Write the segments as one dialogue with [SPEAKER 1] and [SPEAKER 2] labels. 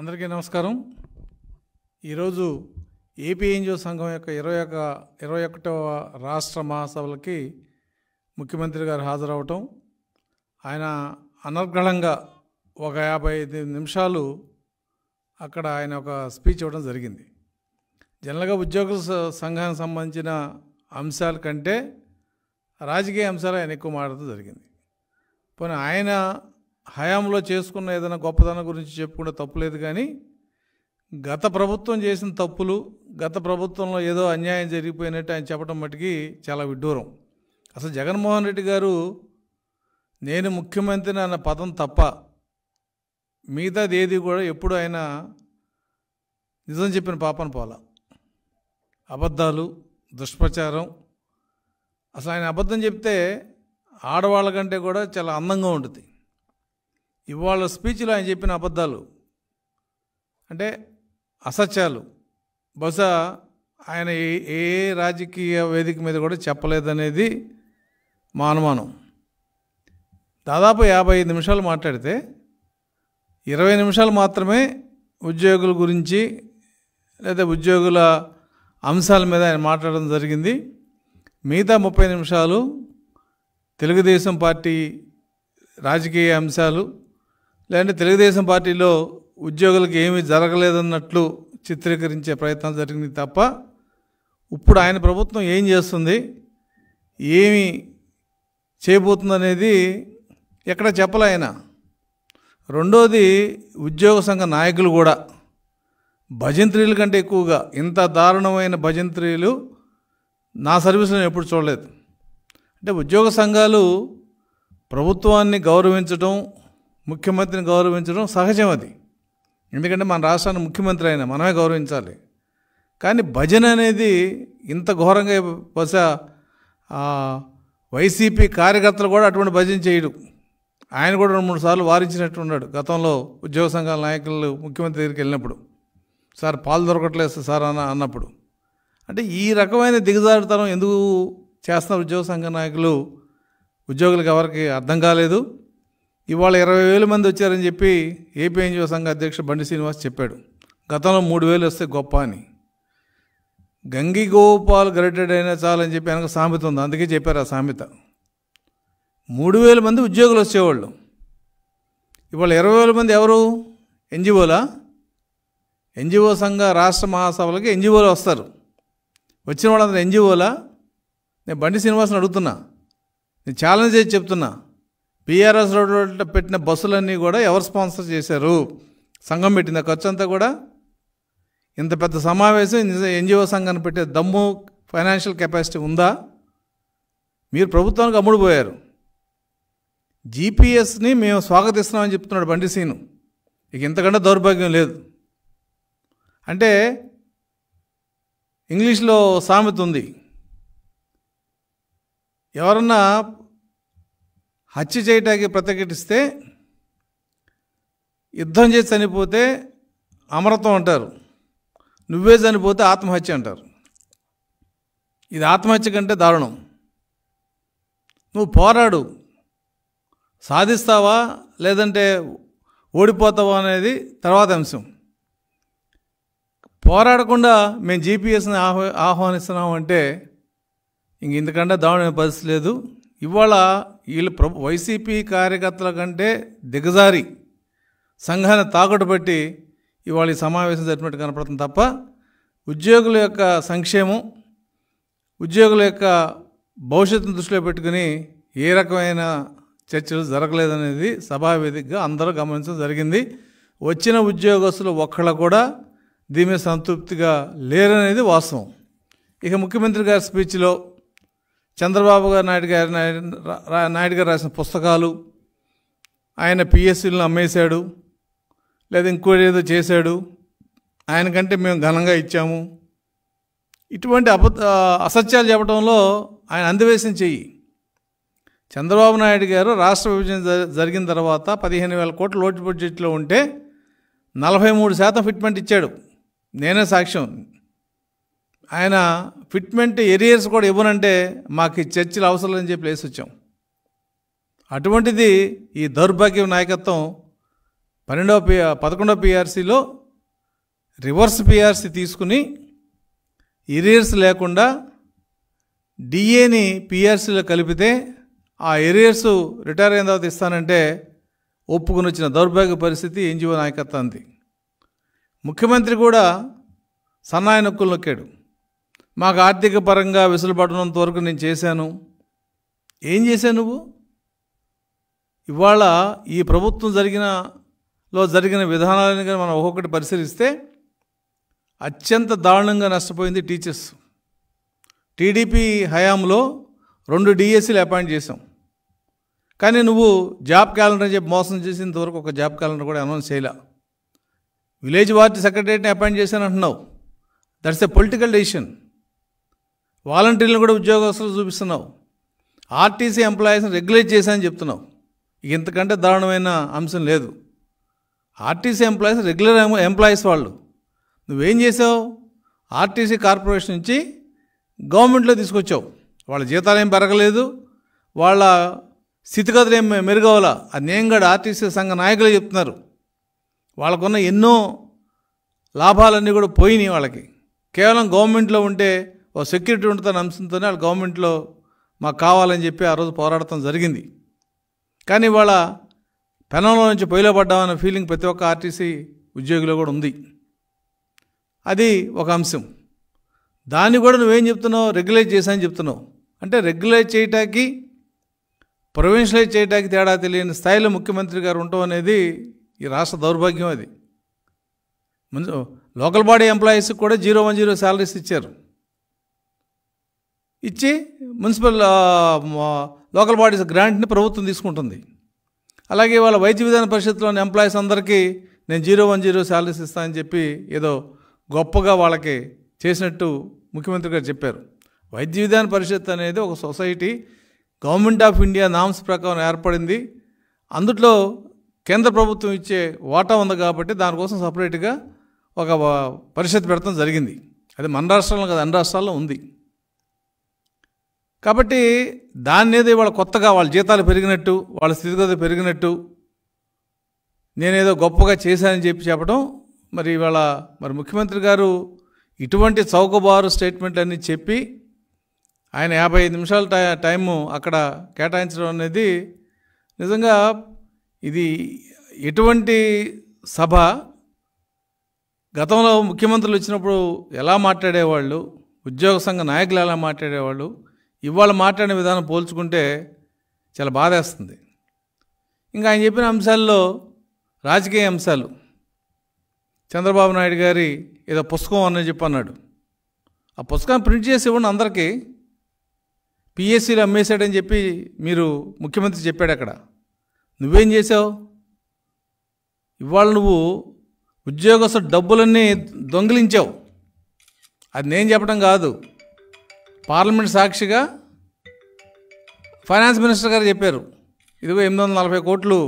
[SPEAKER 1] అందరికీ నమస్కారం ఈరోజు ఏపీ ఎన్జిఓ సంఘం యొక్క ఇరవై ఒక ఇరవై ఒకటవ రాష్ట్ర మహాసభలకి ముఖ్యమంత్రి గారు హాజరవటం ఆయన అనర్గళంగా ఒక యాభై ఐదు నిమిషాలు అక్కడ ఆయన ఒక స్పీచ్ ఇవ్వడం జరిగింది జనరల్గా ఉద్యోగుల సంఘానికి సంబంధించిన అంశాల కంటే రాజకీయ అంశాలు ఆయన ఎక్కువ మాట్లాడటం జరిగింది పోనీ ఆయన హయాంలో చేసుకున్న ఏదైనా గొప్పతనం గురించి చెప్పుకుంటే తప్పులేదు కానీ గత ప్రభుత్వం చేసిన తప్పులు గత ప్రభుత్వంలో ఏదో అన్యాయం జరిగిపోయినట్టు ఆయన చెప్పడం మటుకి చాలా విడ్డూరం అసలు జగన్మోహన్ రెడ్డి గారు నేను ముఖ్యమంత్రిని అన్న పదం తప్ప మిగతా దేది కూడా ఎప్పుడు ఆయన నిజం చెప్పిన పాపను పోల అబద్ధాలు దుష్ప్రచారం అసలు ఆయన అబద్ధం చెప్తే ఆడవాళ్ళ కంటే కూడా చాలా అందంగా ఉంటుంది ఇవాళ స్పీచ్లో ఆయన చెప్పిన అబద్ధాలు అంటే అసత్యాలు బహుశా ఆయన ఏ రాజకీయ వేదిక మీద కూడా చెప్పలేదనేది మా అనుమానం దాదాపు యాభై ఐదు నిమిషాలు మాట్లాడితే ఇరవై నిమిషాలు మాత్రమే ఉద్యోగుల గురించి లేదా ఉద్యోగుల అంశాల మీద ఆయన మాట్లాడడం జరిగింది మిగతా ముప్పై నిమిషాలు తెలుగుదేశం పార్టీ రాజకీయ అంశాలు లేదంటే తెలుగుదేశం పార్టీలో ఉద్యోగులకు ఏమీ జరగలేదన్నట్లు చిత్రీకరించే ప్రయత్నం జరిగింది తప్ప ఇప్పుడు ఆయన ప్రభుత్వం ఏం చేస్తుంది ఏమి చేయబోతుందనేది ఎక్కడ చెప్పలే ఆయన రెండోది ఉద్యోగ సంఘ నాయకులు కూడా భజంత్రీల కంటే ఎక్కువగా ఇంత దారుణమైన భజంత్రీలు నా సర్వీసులను ఎప్పుడు చూడలేదు అంటే ఉద్యోగ సంఘాలు ప్రభుత్వాన్ని గౌరవించడం ముఖ్యమంత్రిని గౌరవించడం సహజం అది ఎందుకంటే మన రాష్ట్రాన్ని ముఖ్యమంత్రి అయినా మనమే గౌరవించాలి కానీ భజన అనేది ఇంత ఘోరంగా బహుశా వైసీపీ కార్యకర్తలు కూడా అటువంటి భజన చేయడు ఆయన కూడా రెండు మూడు సార్లు వారించినట్టు ఉన్నాడు గతంలో ఉద్యోగ సంఘాల నాయకులు ముఖ్యమంత్రి దగ్గరికి వెళ్ళినప్పుడు సార్ పాలు దొరకట్లేదు సార్ అన్న అన్నప్పుడు అంటే ఈ రకమైన దిగజారుతనం ఎందుకు చేస్తున్నారు ఉద్యోగ సంఘ నాయకులు ఉద్యోగులకు ఎవరికి అర్థం కాలేదు ఇవాళ ఇరవై వేల మంది వచ్చారని చెప్పి ఏపీఎన్జిఓ సంఘ అధ్యక్షుడు బండి శ్రీనివాస్ చెప్పాడు గతంలో మూడు వేలు వస్తే గొప్ప అని గంగి గోపాల్ గరిటెడ్ అయినా చాలని చెప్పి వెనక సామెత ఉంది అందుకే చెప్పారు ఆ సామెత మూడు వేల మంది ఉద్యోగులు వచ్చేవాళ్ళు ఇవాళ ఇరవై వేల మంది ఎవరు ఎన్జిఓలా ఎన్జిఓ సంఘ రాష్ట్ర మహాసభలకి ఎన్జిఓలు వస్తారు వచ్చిన వాళ్ళందరూ ఎన్జిఓలా నేను బండి శ్రీనివాస్ని అడుగుతున్నా నేను ఛాలెంజ్ చేసి చెప్తున్నా బీఆర్ఎస్ రోడ్ పెట్టిన బస్సులన్నీ కూడా ఎవరు స్పాన్సర్ చేశారు సంఘం పెట్టిన ఖర్చు అంతా కూడా ఇంత పెద్ద సమావేశం ఎన్జిఓ సంఘాన్ని పెట్టే దమ్ము ఫైనాన్షియల్ కెపాసిటీ ఉందా మీరు ప్రభుత్వానికి అమ్ముడుపోయారు జీపీఎస్ని మేము స్వాగతిస్తున్నామని చెప్తున్నాడు బండి సీను ఇక ఇంతకంటే దౌర్భాగ్యం లేదు అంటే ఇంగ్లీష్లో సామెత ఉంది ఎవరన్నా హత్య చేయటానికి ప్రతిఘటిస్తే యుద్ధం చేసి చనిపోతే అమరత్వం అంటారు నువ్వే చనిపోతే ఆత్మహత్య అంటారు ఇది ఆత్మహత్య కంటే దారుణం నువ్వు పోరాడు సాధిస్తావా లేదంటే ఓడిపోతావా అనేది తర్వాత అంశం పోరాడకుండా మేము జీపీఎస్ని ఆహ్వా ఆహ్వానిస్తున్నాం అంటే ఇంక ఇంతకంటే దారుణమైన పరిస్థితి లేదు ఇవాళ వీళ్ళు ప్రభు వైసీపీ కార్యకర్తల కంటే దిగజారి సంఘాన్ని తాకట్టు పెట్టి ఇవాళ ఈ సమావేశం జరిపినట్టు కనపడుతుంది తప్ప ఉద్యోగుల యొక్క సంక్షేమం ఉద్యోగుల యొక్క భవిష్యత్తును దృష్టిలో పెట్టుకుని ఏ రకమైన చర్చలు జరగలేదనేది సభావేదికగా అందరూ గమనించడం జరిగింది వచ్చిన ఉద్యోగస్తులు ఒక్కళ్ళ కూడా దీని సంతృప్తిగా లేరనేది వాస్తవం ఇక ముఖ్యమంత్రి గారి స్పీచ్లో చంద్రబాబు గారు నాయుడు గారు నాయుడు గారు రాసిన పుస్తకాలు ఆయన పిఎస్సీలను అమ్మేశాడు లేదా ఇంకోటి ఏదో చేశాడు ఆయనకంటే మేము ఘనంగా ఇచ్చాము ఇటువంటి అబద్ధ అసత్యాలు చెప్పడంలో ఆయన అందివేశం చెయ్యి చంద్రబాబు నాయుడు గారు రాష్ట్ర విభజన జరిగిన తర్వాత పదిహేను వేల కోట్ల లోటు బడ్జెట్లో ఉంటే నలభై మూడు శాతం ఫిట్మెంట్ ఇచ్చాడు నేనే సాక్ష్యం ఆయన ఫిట్మెంట్ ఎరియర్స్ కూడా ఇవ్వనంటే మాకు ఈ చర్చిలు అవసరం అని చెప్పి ప్లేస్ వచ్చాం అటువంటిది ఈ దౌర్భాగ్య నాయకత్వం పన్నెండవ పి పదకొండవ పిఆర్సీలో రివర్స్ పిఆర్సీ తీసుకుని ఎరియర్స్ లేకుండా డిఏని పిఆర్సీలో కలిపితే ఆ ఎరియర్స్ రిటైర్ అయిన తర్వాత ఇస్తానంటే ఒప్పుకుని వచ్చిన దౌర్భాగ్య పరిస్థితి ఎన్జిఓ నాయకత్వానికి ముఖ్యమంత్రి కూడా సన్నాయి నొక్కులు నొక్కాడు మాకు ఆర్థిక పరంగా విసులుపడినంత వరకు నేను చేశాను ఏం చేశావు నువ్వు ఇవాళ ఈ ప్రభుత్వం జరిగిన లో జరిగిన విధానాలను కానీ మనం ఒక్కొక్కటి పరిశీలిస్తే అత్యంత దారుణంగా నష్టపోయింది టీచర్స్ టీడీపీ హయాంలో రెండు డిఎస్సీలు అపాయింట్ చేసాం కానీ నువ్వు జాబ్ క్యాలెండర్ అని చెప్పి మోసం చేసినంతవరకు ఒక జాబ్ క్యాలెండర్ కూడా అనౌన్స్ చేయలే విలేజ్ వార్డు సెక్రటరీని అపాయింట్ చేశాను అంటున్నావు దట్స్ ఎ పొలిటికల్ డెసిషన్ వాలంటీర్లను కూడా ఉద్యోగస్తులు చూపిస్తున్నావు ఆర్టీసీ ఎంప్లాయీస్ని రెగ్యులేట్ చేశామని చెప్తున్నావు ఇంతకంటే దారుణమైన అంశం లేదు ఆర్టీసీ ఎంప్లాయీస్ రెగ్యులర్ ఎంప్లాయీస్ వాళ్ళు నువ్వేం చేసావు ఆర్టీసీ కార్పొరేషన్ నుంచి గవర్నమెంట్లో తీసుకొచ్చావు వాళ్ళ జీతాలు ఏం పెరగలేదు వాళ్ళ స్థితిగతులు ఏం మెరుగవాలా అది నేను కూడా ఆర్టీసీ సంఘ నాయకులే చెప్తున్నారు వాళ్ళకున్న ఎన్నో లాభాలన్నీ కూడా పోయినాయి వాళ్ళకి కేవలం గవర్నమెంట్లో ఉంటే ఓ సెక్యూరిటీ ఉంటుంది అంశంతోనే వాళ్ళు గవర్నమెంట్లో మాకు కావాలని చెప్పి ఆ రోజు పోరాడటం జరిగింది కానీ వాళ్ళ పెనంలో నుంచి పొయ్యిలో పడ్డామనే ఫీలింగ్ ప్రతి ఒక్క ఆర్టీసీ ఉద్యోగిలో కూడా ఉంది అది ఒక అంశం దాన్ని కూడా నువ్వేం చెప్తున్నావు రెగ్యులేట్ చేశానని చెప్తున్నావు అంటే రెగ్యులేట్ చేయటానికి ప్రొవిన్షియలైజ్ చేయడానికి తేడా తెలియని స్థాయిలో ముఖ్యమంత్రి గారు ఉండటం అనేది ఈ రాష్ట్ర దౌర్భాగ్యం అది ముందు లోకల్ బాడీ ఎంప్లాయీస్కి కూడా జీరో వన్ జీరో శాలరీస్ ఇచ్చారు ఇచ్చి మున్సిపల్ లోకల్ బాడీస్ గ్రాంట్ని ప్రభుత్వం తీసుకుంటుంది అలాగే వాళ్ళ వైద్య విధాన పరిషత్లోని ఎంప్లాయీస్ అందరికీ నేను జీరో వన్ జీరో శాలరీస్ ఇస్తానని చెప్పి ఏదో గొప్పగా వాళ్ళకి చేసినట్టు ముఖ్యమంత్రి గారు చెప్పారు వైద్య విధాన పరిషత్ అనేది ఒక society government of India norms ప్రకారం ఏర్పడింది అందుట్లో కేంద్ర ప్రభుత్వం ఇచ్చే వాటా ఉంది కాబట్టి దానికోసం సపరేట్గా ఒక పరిషత్ పెడతాం జరిగింది అది మన రాష్ట్రంలో కాదు అన్ని రాష్ట్రాల్లో ఉంది కాబట్టి దాని మీద ఇవాళ కొత్తగా వాళ్ళ జీతాలు పెరిగినట్టు వాళ్ళ స్థితిగతి పెరిగినట్టు నేనేదో గొప్పగా చేశానని చెప్పి చెప్పడం మరి ఇవాళ మరి ముఖ్యమంత్రి గారు ఇటువంటి చౌకబారు స్టేట్మెంట్లన్నీ చెప్పి ఆయన యాభై ఐదు నిమిషాల టై టైము అక్కడ కేటాయించడం అనేది నిజంగా ఇది ఎటువంటి సభ గతంలో ముఖ్యమంత్రులు వచ్చినప్పుడు ఎలా మాట్లాడేవాళ్ళు ఉద్యోగ సంఘ నాయకులు ఎలా మాట్లాడేవాళ్ళు ఇవాళ మాట్లాడిన విధానం పోల్చుకుంటే చాలా బాధేస్తుంది ఇంకా ఆయన చెప్పిన అంశాల్లో రాజకీయ అంశాలు చంద్రబాబు నాయుడు గారి ఏదో పుస్తకం అని చెప్పి అన్నాడు ఆ పుస్తకాన్ని ప్రింట్ చేసి ఇవ్వండి అందరికీ పిఎస్సీలు అమ్మేశాడని చెప్పి మీరు ముఖ్యమంత్రి చెప్పాడు అక్కడ నువ్వేం చేసావు ఇవాళ నువ్వు ఉద్యోగస్తు డబ్బులన్నీ దొంగిలించావు అది నేను చెప్పడం కాదు పార్లమెంట్ సాక్షిగా ఫైనాన్స్ మినిస్టర్ గారు చెప్పారు ఇదిగో ఎనిమిది వందల నలభై కోట్లు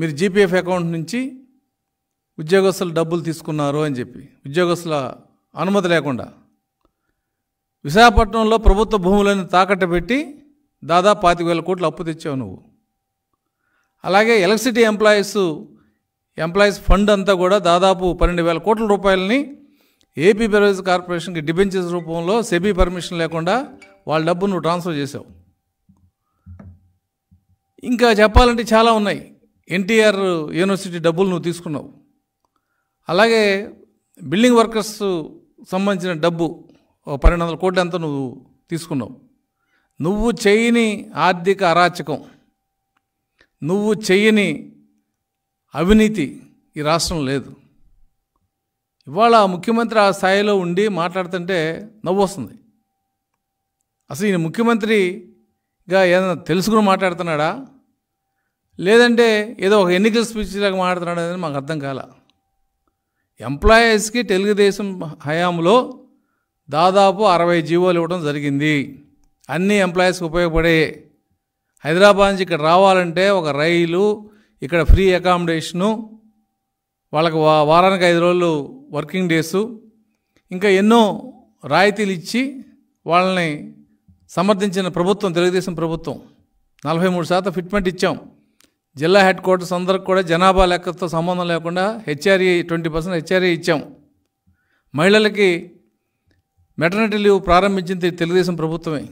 [SPEAKER 1] మీరు జీపీఎఫ్ అకౌంట్ నుంచి ఉద్యోగస్తులు డబ్బులు తీసుకున్నారు అని చెప్పి ఉద్యోగస్తుల అనుమతి లేకుండా విశాఖపట్నంలో ప్రభుత్వ భూములను తాకట్టు పెట్టి దాదాపు పాతిక వేల కోట్లు అప్పు తెచ్చావు నువ్వు అలాగే ఎలక్ట్రిసిటీ ఎంప్లాయీస్ ఎంప్లాయీస్ ఫండ్ అంతా కూడా దాదాపు పన్నెండు వేల కోట్ల రూపాయలని ఏపీ బెవరేజ్ కార్పొరేషన్కి డిబెంచర్స్ రూపంలో సెబీ పర్మిషన్ లేకుండా వాళ్ళ డబ్బు నువ్వు ట్రాన్స్ఫర్ చేసావు ఇంకా చెప్పాలంటే చాలా ఉన్నాయి ఎన్టీఆర్ యూనివర్సిటీ డబ్బులు నువ్వు తీసుకున్నావు అలాగే బిల్డింగ్ వర్కర్స్ సంబంధించిన డబ్బు పన్నెండు వందల కోట్లు ఎంత నువ్వు తీసుకున్నావు నువ్వు చేయని ఆర్థిక అరాచకం నువ్వు చేయని అవినీతి ఈ రాష్ట్రంలో లేదు ఇవాళ ముఖ్యమంత్రి ఆ స్థాయిలో ఉండి మాట్లాడుతుంటే నవ్వు వస్తుంది అసలు ఈయన ముఖ్యమంత్రిగా ఏదైనా తెలుసుకుని మాట్లాడుతున్నాడా లేదంటే ఏదో ఒక ఎన్నికల స్పీచ్ లాగా మాట్లాడుతున్నాడు అనేది మాకు అర్థం కాల ఎంప్లాయీస్కి తెలుగుదేశం హయాంలో దాదాపు అరవై జీవోలు ఇవ్వడం జరిగింది అన్ని ఎంప్లాయీస్కి ఉపయోగపడే హైదరాబాద్ నుంచి ఇక్కడ రావాలంటే ఒక రైలు ఇక్కడ ఫ్రీ అకామిడేషను వాళ్ళకి వారానికి ఐదు రోజులు వర్కింగ్ డేసు ఇంకా ఎన్నో రాయితీలు ఇచ్చి వాళ్ళని సమర్థించిన ప్రభుత్వం తెలుగుదేశం ప్రభుత్వం నలభై మూడు శాతం ఫిట్మెంట్ ఇచ్చాం జిల్లా హెడ్ క్వార్టర్స్ అందరికి కూడా జనాభా లెక్కతో సంబంధం లేకుండా హెచ్ఆర్ఏ ట్వంటీ పర్సెంట్ హెచ్ఆర్ఏ ఇచ్చాం మహిళలకి మెటర్నిటీ లీవ్ ప్రారంభించింది తెలుగుదేశం ప్రభుత్వమే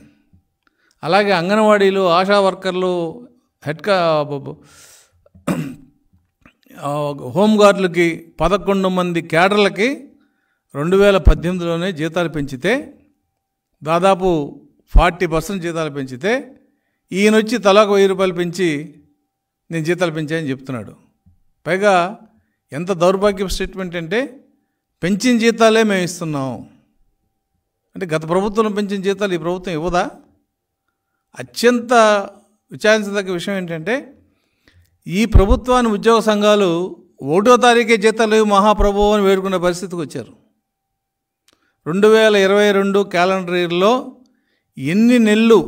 [SPEAKER 1] అలాగే అంగన్వాడీలు ఆశా వర్కర్లు హెడ్ హోంగార్డులకి పదకొండు మంది కేడర్లకి రెండు వేల పద్దెనిమిదిలోనే జీతాలు పెంచితే దాదాపు ఫార్టీ పర్సెంట్ జీతాలు పెంచితే ఈయన వచ్చి తలాకు వెయ్యి రూపాయలు పెంచి నేను జీతాలు పెంచాయని చెప్తున్నాడు పైగా ఎంత దౌర్భాగ్య స్టేట్మెంట్ అంటే పెంచిన జీతాలే మేము ఇస్తున్నాం అంటే గత ప్రభుత్వం పెంచిన జీతాలు ఈ ప్రభుత్వం ఇవ్వదా అత్యంత విచారించదగ్గ విషయం ఏంటంటే ఈ ప్రభుత్వాన్ని ఉద్యోగ సంఘాలు ఒకటో తారీఖే జీతాలు మహాప్రభు అని వేడుకునే పరిస్థితికి వచ్చారు రెండు వేల ఇరవై రెండు క్యాలెండర్ ఇయర్లో ఎన్ని నెలలు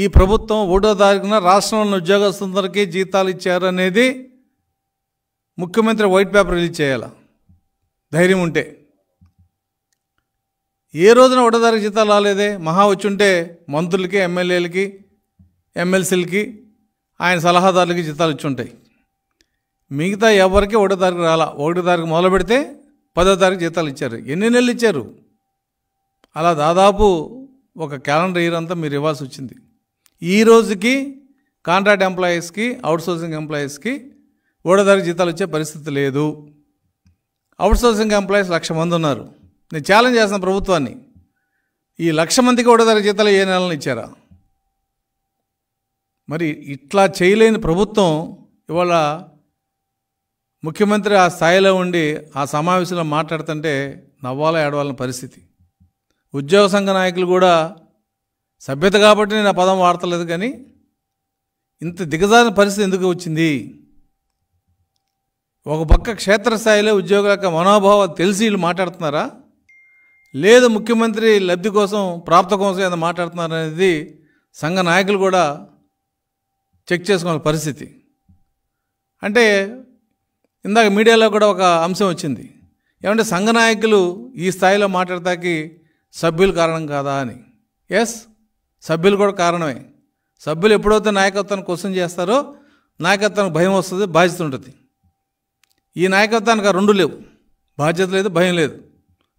[SPEAKER 1] ఈ ప్రభుత్వం ఒకటో తారీఖున రాష్ట్రంలోని ఉద్యోగస్తులందరికీ జీతాలు ఇచ్చారనేది ముఖ్యమంత్రి వైట్ పేపర్ రిలీజ్ చేయాలి ధైర్యం ఉంటే ఏ రోజున ఒకటో తారీఖు జీతాలు రాలేదే మహా వచ్చుంటే మంత్రులకి ఎమ్మెల్యేలకి ఎమ్మెల్సీలకి ఆయన సలహాదారులకి జీతాలు ఇచ్చుంటాయి మిగతా ఎవరికి ఒకటో తారీఖు రాలా ఒకటో తారీఖు మొదలు పెడితే పదో తారీఖు జీతాలు ఇచ్చారు ఎన్ని నెలలు ఇచ్చారు అలా దాదాపు ఒక క్యాలెండర్ ఇయర్ అంతా మీరు ఇవ్వాల్సి వచ్చింది ఈ రోజుకి కాంట్రాక్ట్ ఎంప్లాయీస్కి సోర్సింగ్ ఎంప్లాయీస్కి ఒకటో తారీఖు జీతాలు ఇచ్చే పరిస్థితి లేదు సోర్సింగ్ ఎంప్లాయీస్ లక్ష మంది ఉన్నారు నేను ఛాలెంజ్ చేసిన ప్రభుత్వాన్ని ఈ లక్ష మందికి ఒకటో తారీఖు జీతాలు ఏ నెలలు ఇచ్చారా మరి ఇట్లా చేయలేని ప్రభుత్వం ఇవాళ ముఖ్యమంత్రి ఆ స్థాయిలో ఉండి ఆ సమావేశంలో మాట్లాడుతుంటే నవ్వాల ఏడవాలని పరిస్థితి ఉద్యోగ సంఘ నాయకులు కూడా సభ్యత కాబట్టి నేను ఆ పదం వాడతలేదు కానీ ఇంత దిగజారిన పరిస్థితి ఎందుకు వచ్చింది ఒక పక్క క్షేత్రస్థాయిలో ఉద్యోగుల యొక్క మనోభావాలు తెలిసి వీళ్ళు మాట్లాడుతున్నారా లేదు ముఖ్యమంత్రి లబ్ధి కోసం ప్రాప్త కోసం ఏదైనా మాట్లాడుతున్నారనేది సంఘ నాయకులు కూడా చెక్ చేసుకోవాలి పరిస్థితి అంటే ఇందాక మీడియాలో కూడా ఒక అంశం వచ్చింది ఏమంటే సంఘ నాయకులు ఈ స్థాయిలో మాట్లాడటానికి సభ్యులు కారణం కాదా అని ఎస్ సభ్యులు కూడా కారణమే సభ్యులు ఎప్పుడైతే నాయకత్వాన్ని క్వశ్చన్ చేస్తారో నాయకత్వానికి భయం వస్తుంది బాధ్యత ఉంటుంది ఈ నాయకత్వానికి రెండు లేవు బాధ్యత లేదు భయం లేదు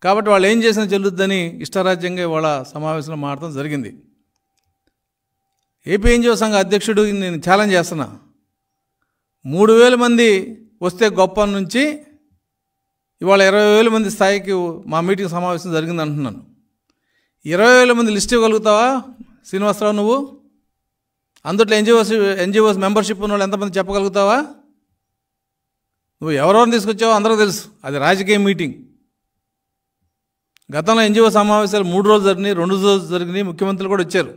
[SPEAKER 1] కాబట్టి వాళ్ళు ఏం చేసినా చెల్లుద్దని ఇష్టరాజ్యంగా ఇవాళ సమావేశంలో మాట్లాడటం జరిగింది ఏపీఎన్జిఓ సంఘ అధ్యక్షుడు నేను ఛాలెంజ్ చేస్తున్నా మూడు వేల మంది వస్తే గొప్ప నుంచి ఇవాళ ఇరవై వేల మంది స్థాయికి మా మీటింగ్ సమావేశం జరిగింది అంటున్నాను ఇరవై వేల మంది లిస్ట్ ఇవ్వగలుగుతావా శ్రీనివాసరావు నువ్వు అందుట్లో ఎన్జిఓస్ ఎన్జిఓస్ మెంబర్షిప్ ఉన్న వాళ్ళు ఎంతమంది చెప్పగలుగుతావా నువ్వు ఎవరెవరిని తీసుకొచ్చావో అందరూ తెలుసు అది రాజకీయ మీటింగ్ గతంలో ఎన్జిఓ సమావేశాలు మూడు రోజులు జరిగినాయి రెండు రోజులు జరిగినాయి ముఖ్యమంత్రులు కూడా వచ్చారు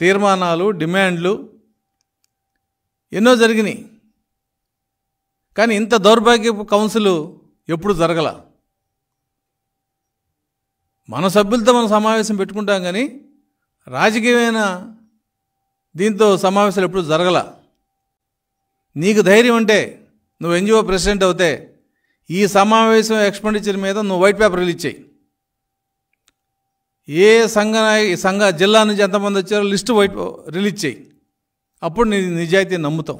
[SPEAKER 1] తీర్మానాలు డిమాండ్లు ఎన్నో జరిగినాయి కానీ ఇంత దౌర్భాగ్యపు కౌన్సిల్ ఎప్పుడు జరగల మన సభ్యులతో మనం సమావేశం పెట్టుకుంటాం కానీ రాజకీయమైన దీంతో సమావేశాలు ఎప్పుడు జరగల నీకు ధైర్యం అంటే నువ్వు ఎన్జిఓ ప్రెసిడెంట్ అవుతే ఈ సమావేశం ఎక్స్పెండిచర్ మీద నువ్వు వైట్ పేపర్ రిలీజ్ చేయి ఏ సంఘ సంఘ జిల్లా నుంచి ఎంతమంది వచ్చారో లిస్టు వైట్ రిలీజ్ చేయి అప్పుడు నీ నిజాయితీ నమ్ముతాం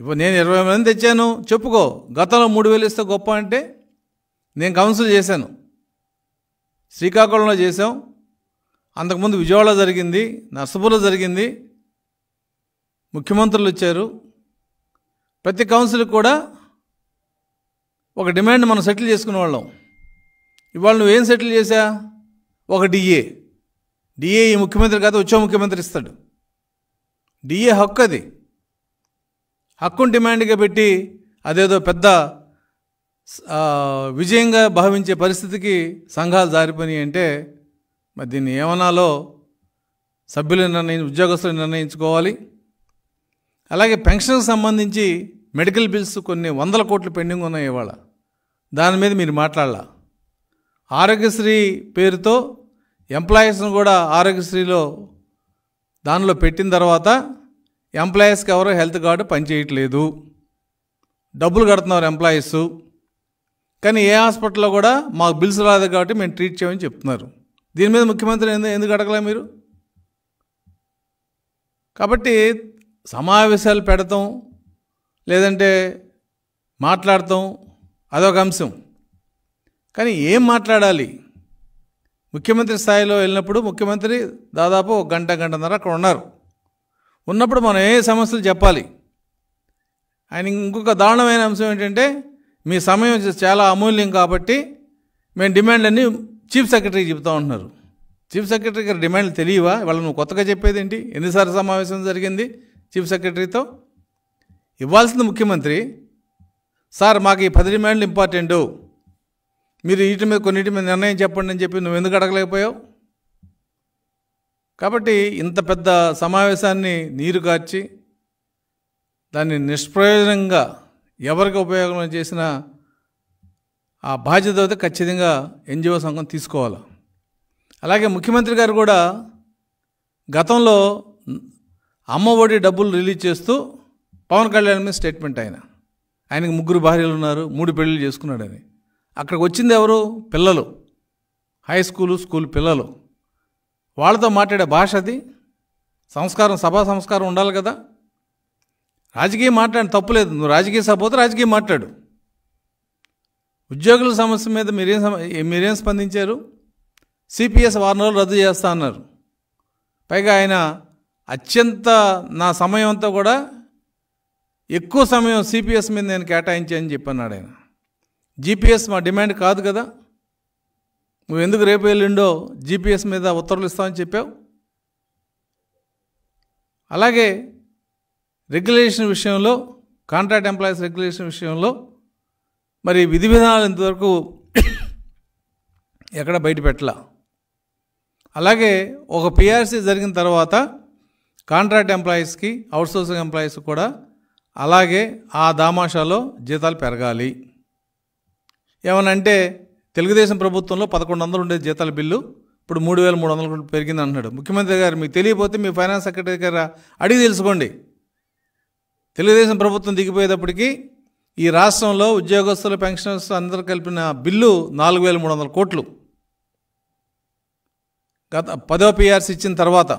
[SPEAKER 1] ఇప్పుడు నేను ఇరవై మంది తెచ్చాను చెప్పుకో గతంలో మూడు వేలు ఇస్తే గొప్ప అంటే నేను కౌన్సిల్ చేశాను శ్రీకాకుళంలో చేసాం అంతకుముందు విజయవాడలో జరిగింది నర్సపూర్లో జరిగింది ముఖ్యమంత్రులు వచ్చారు ప్రతి కౌన్సిల్ కూడా ఒక డిమాండ్ మనం సెటిల్ చేసుకునే వాళ్ళం ఇవాళ నువ్వేం సెటిల్ చేశా ఒక డిఏ డిఏ ఈ ముఖ్యమంత్రి కాదు వచ్చే ముఖ్యమంత్రి ఇస్తాడు డిఏ హక్కు అది హక్కును డిమాండ్గా పెట్టి అదేదో పెద్ద విజయంగా భావించే పరిస్థితికి సంఘాలు జారిపోయినాయి అంటే మరి దీన్ని ఏమనాలో సభ్యులు నిర్ణయి ఉద్యోగస్తులు నిర్ణయించుకోవాలి అలాగే పెన్షన్కి సంబంధించి మెడికల్ బిల్స్ కొన్ని వందల కోట్లు పెండింగ్ ఉన్నాయి ఇవాళ దాని మీద మీరు మాట్లాడాల ఆరోగ్యశ్రీ పేరుతో ఎంప్లాయీస్ను కూడా ఆరోగ్యశ్రీలో దానిలో పెట్టిన తర్వాత ఎంప్లాయీస్కి ఎవరు హెల్త్ కార్డు పనిచేయట్లేదు డబ్బులు కడుతున్నారు ఎంప్లాయీస్ కానీ ఏ హాస్పిటల్లో కూడా మాకు బిల్స్ రాలేదు కాబట్టి మేము ట్రీట్ చేయమని చెప్తున్నారు దీని మీద ముఖ్యమంత్రి ఎందుకు అడగలే మీరు కాబట్టి సమావేశాలు పెడతాం లేదంటే మాట్లాడతాం అదొక అంశం కానీ ఏం మాట్లాడాలి ముఖ్యమంత్రి స్థాయిలో వెళ్ళినప్పుడు ముఖ్యమంత్రి దాదాపు ఒక గంట గంటన్నర అక్కడ ఉన్నారు ఉన్నప్పుడు మనం ఏ సమస్యలు చెప్పాలి ఆయన ఇంకొక దారుణమైన అంశం ఏంటంటే మీ సమయం చాలా అమూల్యం కాబట్టి మేము డిమాండ్లన్నీ చీఫ్ సెక్రటరీకి చెప్తా ఉంటున్నారు చీఫ్ సెక్రటరీ గారి డిమాండ్లు తెలియవా వాళ్ళు నువ్వు కొత్తగా చెప్పేది ఏంటి ఎన్నిసార్లు సమావేశం జరిగింది చీఫ్ సెక్రటరీతో ఇవ్వాల్సింది ముఖ్యమంత్రి సార్ మాకు ఈ పది డిమాండ్లు ఇంపార్టెంటు మీరు వీటి మీద కొన్నిటి మీద నిర్ణయం చెప్పండి అని చెప్పి నువ్వు ఎందుకు అడగలేకపోయావు కాబట్టి ఇంత పెద్ద సమావేశాన్ని నీరు కార్చి దాన్ని నిష్ప్రయోజనంగా ఎవరికి ఉపయోగం చేసిన ఆ బాధ్యత అయితే ఖచ్చితంగా ఎన్జిఓ సంఘం తీసుకోవాలి అలాగే ముఖ్యమంత్రి గారు కూడా గతంలో అమ్మఒడి డబ్బులు రిలీజ్ చేస్తూ పవన్ కళ్యాణ్ మీద స్టేట్మెంట్ ఆయన ఆయనకు ముగ్గురు భార్యలు ఉన్నారు మూడు పెళ్ళిళ్ళు చేసుకున్నాడని అక్కడికి వచ్చింది ఎవరు పిల్లలు హై స్కూలు స్కూల్ పిల్లలు వాళ్ళతో మాట్లాడే భాష అది సంస్కారం సభా సంస్కారం ఉండాలి కదా రాజకీయం మాట్లాడి తప్పులేదు నువ్వు రాజకీయ సభ పోతే రాజకీయం మాట్లాడు ఉద్యోగుల సమస్య మీద మీరేం మీరేం స్పందించారు సిపిఎస్ వారం రోజులు రద్దు చేస్తా అన్నారు పైగా ఆయన అత్యంత నా సమయం అంతా కూడా ఎక్కువ సమయం సిపిఎస్ మీద నేను కేటాయించానని చెప్పన్నాడు ఆయన జీపీఎస్ మా డిమాండ్ కాదు కదా నువ్వు ఎందుకు రేపు వెళ్ళిండో జీపీఎస్ మీద ఉత్తర్వులు ఇస్తామని చెప్పావు అలాగే రెగ్యులేషన్ విషయంలో కాంట్రాక్ట్ ఎంప్లాయీస్ రెగ్యులేషన్ విషయంలో మరి విధి విధానాలు ఇంతవరకు ఎక్కడ బయట పెట్టలా అలాగే ఒక పిఆర్సీ జరిగిన తర్వాత కాంట్రాక్ట్ ఎంప్లాయీస్కి అవుట్సోర్సింగ్ ఎంప్లాయీస్ కూడా అలాగే ఆ దామాషాలో జీతాలు పెరగాలి ఏమనంటే తెలుగుదేశం ప్రభుత్వంలో పదకొండు వందలు ఉండే జీతాల బిల్లు ఇప్పుడు మూడు వేల మూడు వందలు పెరిగింది అంటున్నాడు ముఖ్యమంత్రి గారు మీకు తెలియపోతే మీ ఫైనాన్స్ సెక్రటరీ గారు అడిగి తెలుసుకోండి తెలుగుదేశం ప్రభుత్వం దిగిపోయేటప్పటికీ ఈ రాష్ట్రంలో ఉద్యోగస్తులు పెన్షనర్స్ అందరూ కలిపిన బిల్లు నాలుగు వేల మూడు వందల కోట్లు గత పదో పిఆర్సీ ఇచ్చిన తర్వాత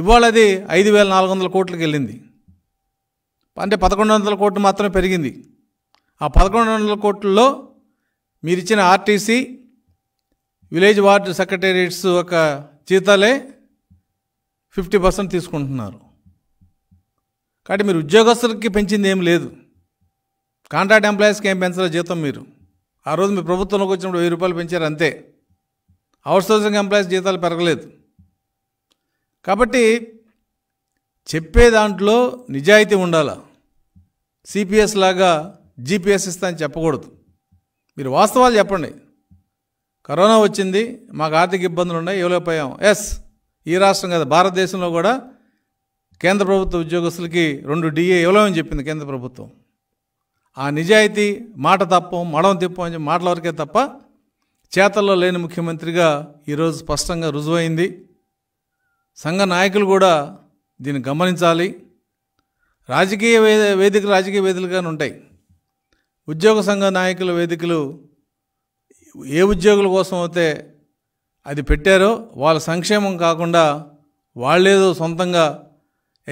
[SPEAKER 1] ఇవాళ అది ఐదు వేల నాలుగు వందల కోట్లకి వెళ్ళింది అంటే పదకొండు వందల కోట్లు మాత్రమే పెరిగింది ఆ పదకొండు వందల కోట్లలో మీరిచ్చిన ఆర్టీసీ విలేజ్ వార్డు సెక్రటేరియట్స్ ఒక జీతాలే ఫిఫ్టీ పర్సెంట్ తీసుకుంటున్నారు కాబట్టి మీరు ఉద్యోగస్తులకి పెంచింది ఏం లేదు కాంట్రాక్ట్ ఎంప్లాయీస్కి ఏం పెంచలే జీతం మీరు ఆ రోజు మీ ప్రభుత్వంలోకి వచ్చినప్పుడు వెయ్యి రూపాయలు పెంచారు అంతే అవుట్సోర్సింగ్ ఎంప్లాయీస్ జీతాలు పెరగలేదు కాబట్టి చెప్పే దాంట్లో నిజాయితీ ఉండాల సిపిఎస్ లాగా జీపీఎస్ ఇస్తా అని చెప్పకూడదు మీరు వాస్తవాలు చెప్పండి కరోనా వచ్చింది మాకు ఆర్థిక ఇబ్బందులు ఉన్నాయి ఇవ్వలేకపోయాం ఎస్ ఈ రాష్ట్రం కదా భారతదేశంలో కూడా కేంద్ర ప్రభుత్వ ఉద్యోగస్తులకి రెండు డిఏ ఇవ్వలేమని చెప్పింది కేంద్ర ప్రభుత్వం ఆ నిజాయితీ మాట తప్పం మడం తిప్పం అని మాటల వరకే తప్ప చేతల్లో లేని ముఖ్యమంత్రిగా ఈరోజు స్పష్టంగా రుజువైంది సంఘ నాయకులు కూడా దీన్ని గమనించాలి రాజకీయ వేదిక రాజకీయ వేదికగానే ఉంటాయి ఉద్యోగ సంఘ నాయకుల వేదికలు ఏ ఉద్యోగుల కోసం అయితే అది పెట్టారో వాళ్ళ సంక్షేమం కాకుండా వాళ్ళేదో సొంతంగా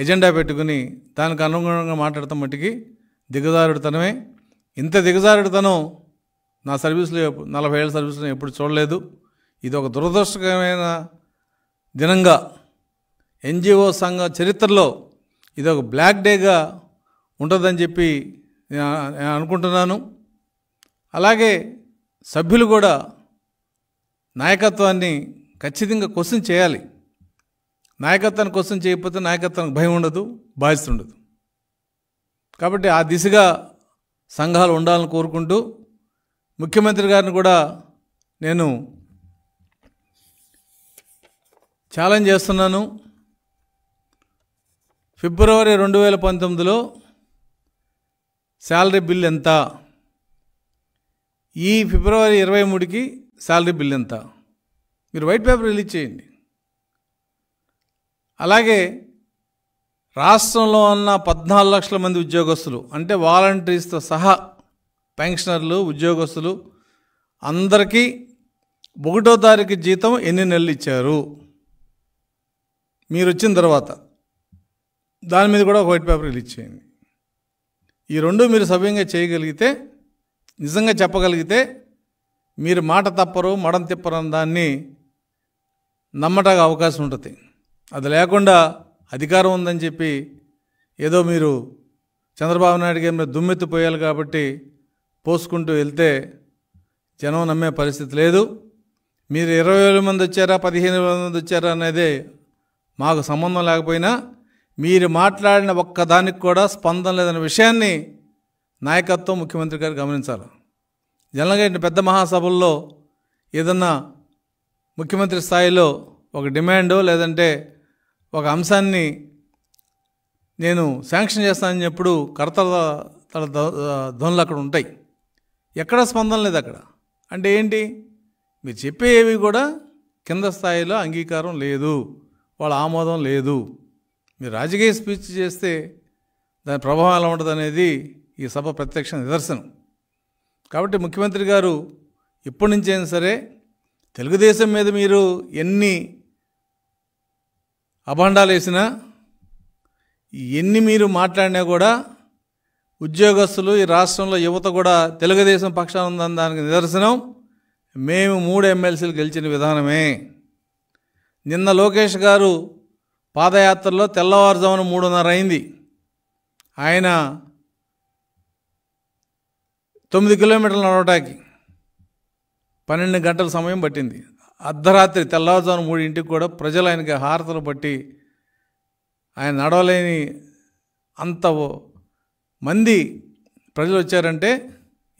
[SPEAKER 1] ఎజెండా పెట్టుకుని దానికి అనుగుణంగా మాట్లాడటం మట్టికి దిగజారుడుతనమే ఇంత దిగజారుడుతనం నా సర్వీసులో నలభై ఏళ్ళ సర్వీస్లో ఎప్పుడు చూడలేదు ఇది ఒక దురదృష్టకరమైన దినంగా ఎన్జిఓ సంఘ చరిత్రలో ఇది ఒక బ్లాక్ డేగా ఉంటుందని చెప్పి నేను అనుకుంటున్నాను అలాగే సభ్యులు కూడా నాయకత్వాన్ని ఖచ్చితంగా క్వశ్చన్ చేయాలి నాయకత్వాన్ని క్వశ్చన్ చేయకపోతే నాయకత్వానికి భయం ఉండదు బాధ్యత ఉండదు కాబట్టి ఆ దిశగా సంఘాలు ఉండాలని కోరుకుంటూ ముఖ్యమంత్రి గారిని కూడా నేను ఛాలెంజ్ చేస్తున్నాను ఫిబ్రవరి రెండు వేల పంతొమ్మిదిలో శాలరీ బిల్ ఎంత ఈ ఫిబ్రవరి ఇరవై మూడుకి శాలరీ బిల్ ఎంత మీరు వైట్ పేపర్ రిలీజ్ చేయండి అలాగే రాష్ట్రంలో ఉన్న పద్నాలుగు లక్షల మంది ఉద్యోగస్తులు అంటే వాలంటీర్స్తో సహా పెన్షనర్లు ఉద్యోగస్తులు అందరికీ ఒకటో తారీఖు జీతం ఎన్ని నెలలు ఇచ్చారు మీరు వచ్చిన తర్వాత దాని మీద కూడా వైట్ పేపర్ రిలీజ్ చేయండి ఈ రెండు మీరు సవ్యంగా చేయగలిగితే నిజంగా చెప్పగలిగితే మీరు మాట తప్పరు మడం తిప్పరు దాన్ని నమ్మటానికి అవకాశం ఉంటుంది అది లేకుండా అధికారం ఉందని చెప్పి ఏదో మీరు చంద్రబాబు నాయుడు గారి మీద దుమ్మెత్తిపోయాలి కాబట్టి పోసుకుంటూ వెళ్తే జనం నమ్మే పరిస్థితి లేదు మీరు ఇరవై వేల మంది వచ్చారా పదిహేను వేల మంది వచ్చారా అనేది మాకు సంబంధం లేకపోయినా మీరు మాట్లాడిన ఒక్కదానికి కూడా స్పందన లేదన్న విషయాన్ని నాయకత్వం ముఖ్యమంత్రి గారు గమనించాలి జనరల్గా ఇంటి పెద్ద మహాసభల్లో ఏదన్నా ముఖ్యమంత్రి స్థాయిలో ఒక డిమాండ్ లేదంటే ఒక అంశాన్ని నేను శాంక్షన్ చేస్తానని చెప్పుడు కర్తల తల ధ్వనులు అక్కడ ఉంటాయి ఎక్కడ స్పందన లేదు అక్కడ అంటే ఏంటి మీరు చెప్పేవి కూడా కింద స్థాయిలో అంగీకారం లేదు వాళ్ళ ఆమోదం లేదు మీరు రాజకీయ స్పీచ్ చేస్తే దాని ప్రభావం ఎలా ఉండదు అనేది ఈ సభ ప్రత్యక్ష నిదర్శనం కాబట్టి ముఖ్యమంత్రి గారు ఇప్పటి అయినా సరే తెలుగుదేశం మీద మీరు ఎన్ని అభండాలు వేసినా ఎన్ని మీరు మాట్లాడినా కూడా ఉద్యోగస్తులు ఈ రాష్ట్రంలో యువత కూడా తెలుగుదేశం పక్షాన ఉందన్న దానికి నిదర్శనం మేము మూడు ఎమ్మెల్సీలు గెలిచిన విధానమే నిన్న లోకేష్ గారు పాదయాత్రలో తెల్లవారుజామున మూడున్నర అయింది ఆయన తొమ్మిది కిలోమీటర్లు నడవటానికి పన్నెండు గంటల సమయం పట్టింది అర్ధరాత్రి తెల్లవారుజామున మూడింటికి కూడా ప్రజలు ఆయనకి హారతలు పట్టి ఆయన నడవలేని అంత మంది ప్రజలు వచ్చారంటే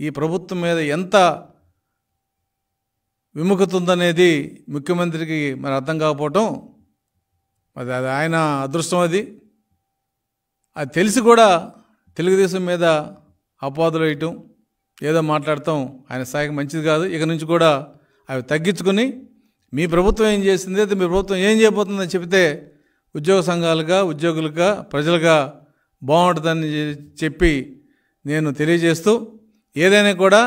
[SPEAKER 1] ఈ ప్రభుత్వం మీద ఎంత విముఖత ఉందనేది ముఖ్యమంత్రికి మరి అర్థం కాకపోవటం మరి అది ఆయన అదృష్టం అది అది తెలిసి కూడా తెలుగుదేశం మీద అపవాదులు వేయటం ఏదో మాట్లాడటం ఆయన స్థాయికి మంచిది కాదు ఇక నుంచి కూడా అవి తగ్గించుకొని మీ ప్రభుత్వం ఏం చేసింది అయితే మీ ప్రభుత్వం ఏం చేయబోతుందని చెప్తే ఉద్యోగ సంఘాలుగా ఉద్యోగులుగా ప్రజలుగా బాగుంటుందని చెప్పి నేను తెలియజేస్తూ ఏదైనా కూడా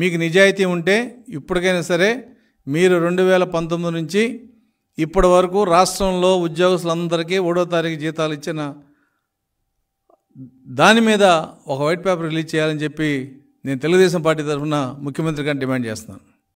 [SPEAKER 1] మీకు నిజాయితీ ఉంటే ఇప్పటికైనా సరే మీరు రెండు వేల పంతొమ్మిది నుంచి ఇప్పటి వరకు రాష్ట్రంలో ఉద్యోగస్తులందరికీ ఓడో తారీఖు జీతాలు ఇచ్చిన దాని మీద ఒక వైట్ పేపర్ రిలీజ్ చేయాలని చెప్పి నేను తెలుగుదేశం పార్టీ తరఫున ముఖ్యమంత్రి గారిని డిమాండ్ చేస్తున్నాను